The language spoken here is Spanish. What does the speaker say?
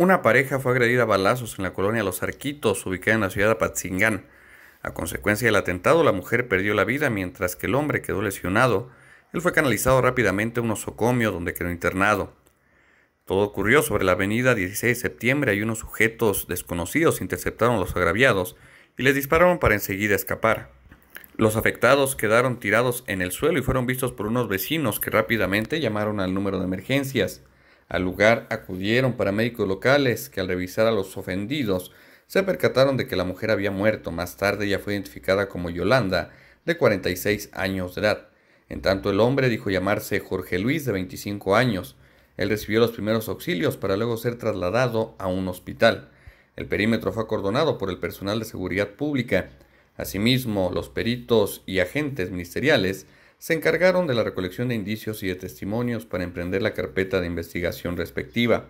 Una pareja fue agredida a balazos en la colonia Los Arquitos, ubicada en la ciudad de Patzingán. A consecuencia del atentado, la mujer perdió la vida mientras que el hombre quedó lesionado. Él fue canalizado rápidamente a un osocomio donde quedó internado. Todo ocurrió sobre la avenida 16 de septiembre y unos sujetos desconocidos interceptaron a los agraviados y les dispararon para enseguida escapar. Los afectados quedaron tirados en el suelo y fueron vistos por unos vecinos que rápidamente llamaron al número de emergencias. Al lugar acudieron paramédicos locales que al revisar a los ofendidos se percataron de que la mujer había muerto. Más tarde ya fue identificada como Yolanda, de 46 años de edad. En tanto, el hombre dijo llamarse Jorge Luis, de 25 años. Él recibió los primeros auxilios para luego ser trasladado a un hospital. El perímetro fue acordonado por el personal de seguridad pública. Asimismo, los peritos y agentes ministeriales se encargaron de la recolección de indicios y de testimonios para emprender la carpeta de investigación respectiva.